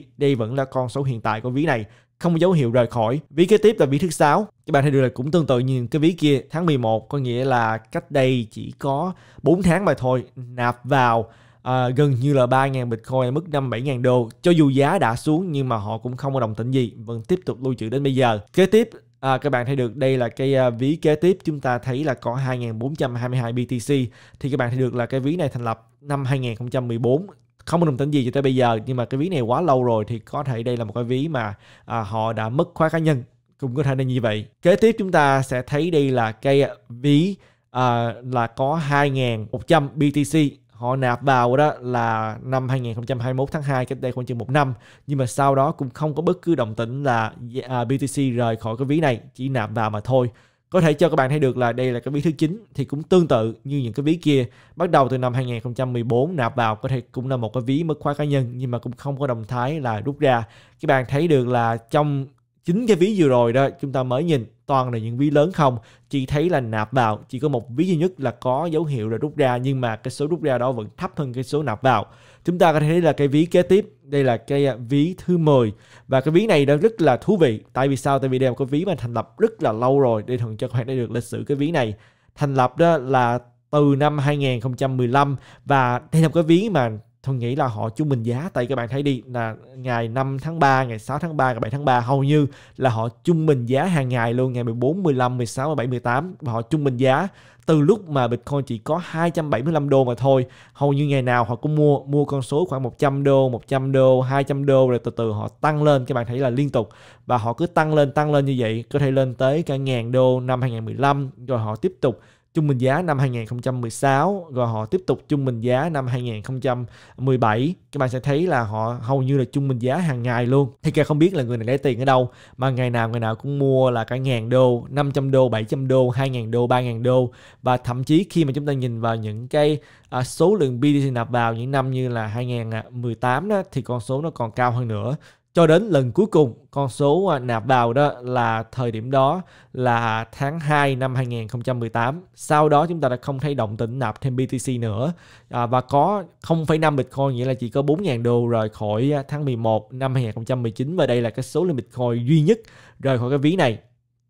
BTC. Đây vẫn là con số hiện tại của ví này không có dấu hiệu rời khỏi. Ví kế tiếp là ví thứ sáu Các bạn thấy được là cũng tương tự như cái ví kia tháng 11 có nghĩa là cách đây chỉ có 4 tháng mà thôi nạp vào à, gần như là 3.000 Bitcoin mức 57.000 đô. Cho dù giá đã xuống nhưng mà họ cũng không có đồng tĩnh gì, vẫn tiếp tục lưu trữ đến bây giờ. Kế tiếp À, các bạn thấy được đây là cái à, ví kế tiếp chúng ta thấy là có 2.422 BTC thì các bạn thấy được là cái ví này thành lập năm 2014 không có đồng tính gì cho tới bây giờ nhưng mà cái ví này quá lâu rồi thì có thể đây là một cái ví mà à, họ đã mất khóa cá nhân cũng có thể là như vậy kế tiếp chúng ta sẽ thấy đây là cây ví à, là có 2.100 BTC họ nạp vào đó là năm 2021 tháng 2 cách đây khoảng chừng một năm nhưng mà sau đó cũng không có bất cứ động tĩnh là à, BTC rời khỏi cái ví này chỉ nạp vào mà thôi có thể cho các bạn thấy được là đây là cái ví thứ 9 thì cũng tương tự như những cái ví kia bắt đầu từ năm 2014 nạp vào có thể cũng là một cái ví mất khóa cá nhân nhưng mà cũng không có động thái là rút ra các bạn thấy được là trong chính cái ví vừa rồi đó chúng ta mới nhìn toàn là những ví lớn không chị thấy là nạp vào chỉ có một ví duy nhất là có dấu hiệu là rút ra nhưng mà cái số rút ra đó vẫn thấp hơn cái số nạp vào chúng ta có thể thấy là cái ví kế tiếp đây là cái à, ví thứ 10 và cái ví này nó rất là thú vị tại vì sao tại vì đây là cái ví mà thành lập rất là lâu rồi để thường cho các bạn đã được lịch sử cái ví này thành lập đó là từ năm 2015 và đây là một cái ví mà Tôi nghĩ là họ trung bình giá tại các bạn thấy đi là ngày 5 tháng 3, ngày 6 tháng 3, ngày 7 tháng 3 hầu như là họ trung bình giá hàng ngày luôn ngày 14, 15, 16, 17, 18 và họ trung bình giá từ lúc mà Bitcoin chỉ có 275 đô mà thôi hầu như ngày nào họ cũng mua mua con số khoảng 100 đô 100 đô 200 đô rồi từ từ họ tăng lên các bạn thấy là liên tục và họ cứ tăng lên tăng lên như vậy có thể lên tới cả ngàn đô năm 2015 rồi họ tiếp tục trung bình giá năm 2016 rồi họ tiếp tục trung bình giá năm 2017 các bạn sẽ thấy là họ hầu như là trung bình giá hàng ngày luôn thì kia không biết là người này lấy tiền ở đâu mà ngày nào ngày nào cũng mua là cả ngàn đô 500 đô 700 đô 2.000 đô 3.000 đô và thậm chí khi mà chúng ta nhìn vào những cái à, số lượng BTC nạp vào những năm như là 2018 đó thì con số nó còn cao hơn nữa cho đến lần cuối cùng con số à, nạp vào đó là thời điểm đó là tháng 2 năm 2018. Sau đó chúng ta đã không thấy động tĩnh nạp thêm BTC nữa à, và có 0,5 Bitcoin nghĩa là chỉ có 4.000 đô rời khỏi à, tháng 11 năm 2019 và đây là cái số lượng Bitcoin duy nhất rời khỏi cái ví này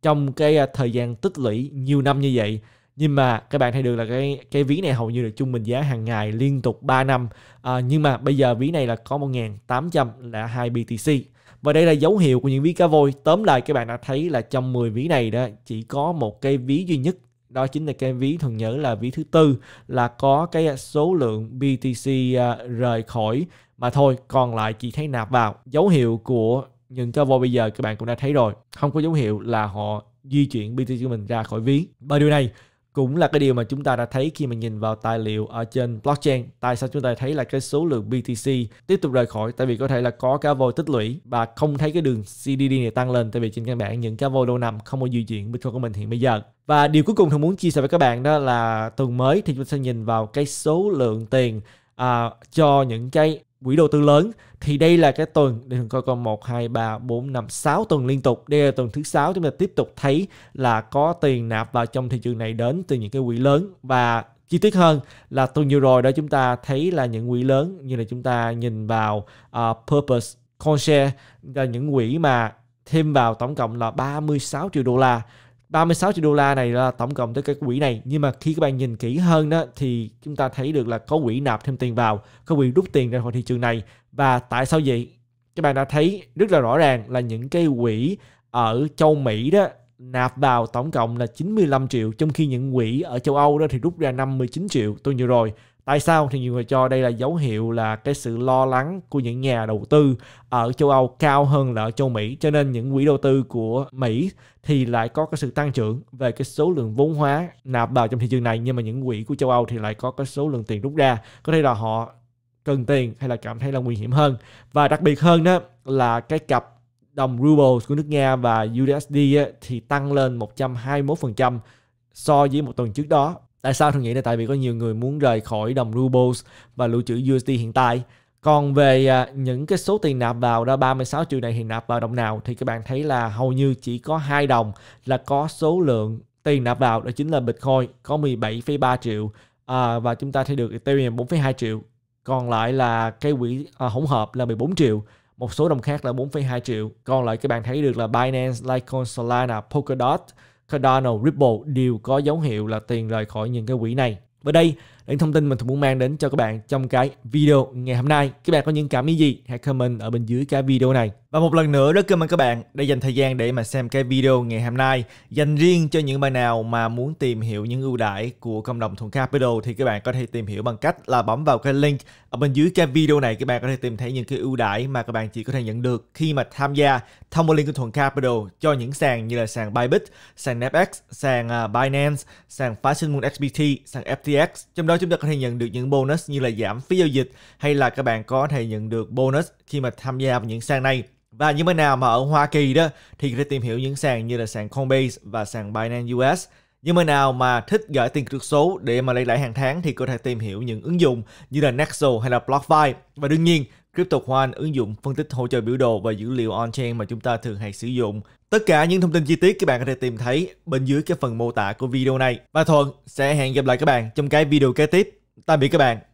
trong cái à, thời gian tích lũy nhiều năm như vậy nhưng mà các bạn thấy được là cái cái ví này hầu như được trung bình giá hàng ngày liên tục 3 năm à, nhưng mà bây giờ ví này là có 1.800 là 2 BTC và đây là dấu hiệu của những ví cá voi tóm lại các bạn đã thấy là trong 10 ví này đó chỉ có một cái ví duy nhất đó chính là cái ví thường nhớ là ví thứ tư là có cái số lượng BTC à, rời khỏi mà thôi còn lại chỉ thấy nạp vào dấu hiệu của những cá voi bây giờ các bạn cũng đã thấy rồi không có dấu hiệu là họ di chuyển BTC của mình ra khỏi ví bởi điều này cũng là cái điều mà chúng ta đã thấy khi mà nhìn vào tài liệu ở trên blockchain tại sao chúng ta thấy là cái số lượng BTC tiếp tục rời khỏi tại vì có thể là có cá voi tích lũy và không thấy cái đường CDD này tăng lên tại vì trên căn bản những cá voi lâu nằm không có di chuyển Bitcoin của mình hiện bây giờ và điều cuối cùng tôi muốn chia sẻ với các bạn đó là tuần mới thì chúng ta sẽ nhìn vào cái số lượng tiền à, cho những cái quỹ đầu tư lớn thì đây là cái tuần để mình coi con 1 2 3 4 5 6 tuần liên tục. Đây là tuần thứ 6 chúng ta tiếp tục thấy là có tiền nạp vào trong thị trường này đến từ những cái quỹ lớn và chi tiết hơn là tuần vừa rồi đó chúng ta thấy là những quỹ lớn như là chúng ta nhìn vào uh, Purpose Conshare là những quỹ mà thêm vào tổng cộng là 36 triệu đô la 36 triệu đô la này là tổng cộng tới cái quỹ này nhưng mà khi các bạn nhìn kỹ hơn đó thì chúng ta thấy được là có quỹ nạp thêm tiền vào có quỹ rút tiền ra khỏi thị trường này và tại sao vậy các bạn đã thấy rất là rõ ràng là những cái quỹ ở châu Mỹ đó nạp vào tổng cộng là 95 triệu trong khi những quỹ ở châu Âu đó thì rút ra 59 triệu tôi nhiều rồi Tại sao thì nhiều người cho đây là dấu hiệu là cái sự lo lắng của những nhà đầu tư ở châu Âu cao hơn là ở châu Mỹ cho nên những quỹ đầu tư của Mỹ thì lại có cái sự tăng trưởng về cái số lượng vốn hóa nạp vào trong thị trường này nhưng mà những quỹ của châu Âu thì lại có cái số lượng tiền rút ra có thể là họ cần tiền hay là cảm thấy là nguy hiểm hơn và đặc biệt hơn đó là cái cặp đồng Ruble của nước Nga và USD thì tăng lên 121% so với một tuần trước đó Tại sao tôi nghĩ là tại vì có nhiều người muốn rời khỏi đồng rubles và lưu trữ USD hiện tại. Còn về à, những cái số tiền nạp vào ra 36 triệu này thì nạp vào đồng nào thì các bạn thấy là hầu như chỉ có hai đồng là có số lượng tiền nạp vào đó chính là Bitcoin có 17,3 triệu à, và chúng ta thấy được Ethereum 4,2 triệu. Còn lại là cái quỹ à, hỗn hợp là 14 triệu một số đồng khác là 4,2 triệu. Còn lại các bạn thấy được là Binance, Litecoin, Solana, Polkadot, Cardano, Ripple đều có dấu hiệu là tiền rời khỏi những cái quỹ này. Bởi đây, những thông tin mình muốn mang đến cho các bạn trong cái video ngày hôm nay. Các bạn có những cảm nghĩ gì? Hãy comment ở bên dưới cái video này. Và một lần nữa rất cảm ơn các bạn đã dành thời gian để mà xem cái video ngày hôm nay. Dành riêng cho những bạn nào mà muốn tìm hiểu những ưu đãi của cộng đồng Thuận Capital thì các bạn có thể tìm hiểu bằng cách là bấm vào cái link ở bên dưới cái video này các bạn có thể tìm thấy những cái ưu đãi mà các bạn chỉ có thể nhận được khi mà tham gia thông qua link của Thuận Capital cho những sàn như là sàn Bybit, sàn Napex, sàn à, Binance, sàn Fashion Moon XBT, sàn FTX. Trong đó đó chúng ta có thể nhận được những bonus như là giảm phí giao dịch hay là các bạn có thể nhận được bonus khi mà tham gia vào những sàn này. Và những bạn nào mà ở Hoa Kỳ đó thì có thể tìm hiểu những sàn như là sàn Coinbase và sàn Binance US. Những bạn nào mà thích gửi tiền trực số để mà lấy lãi hàng tháng thì có thể tìm hiểu những ứng dụng như là Nexo hay là BlockFi. Và đương nhiên, CryptoQuant, ứng dụng phân tích hỗ trợ biểu đồ và dữ liệu on-chain mà chúng ta thường hay sử dụng. Tất cả những thông tin chi tiết các bạn có thể tìm thấy bên dưới cái phần mô tả của video này. Và Thuận sẽ hẹn gặp lại các bạn trong cái video kế tiếp. Tạm biệt các bạn.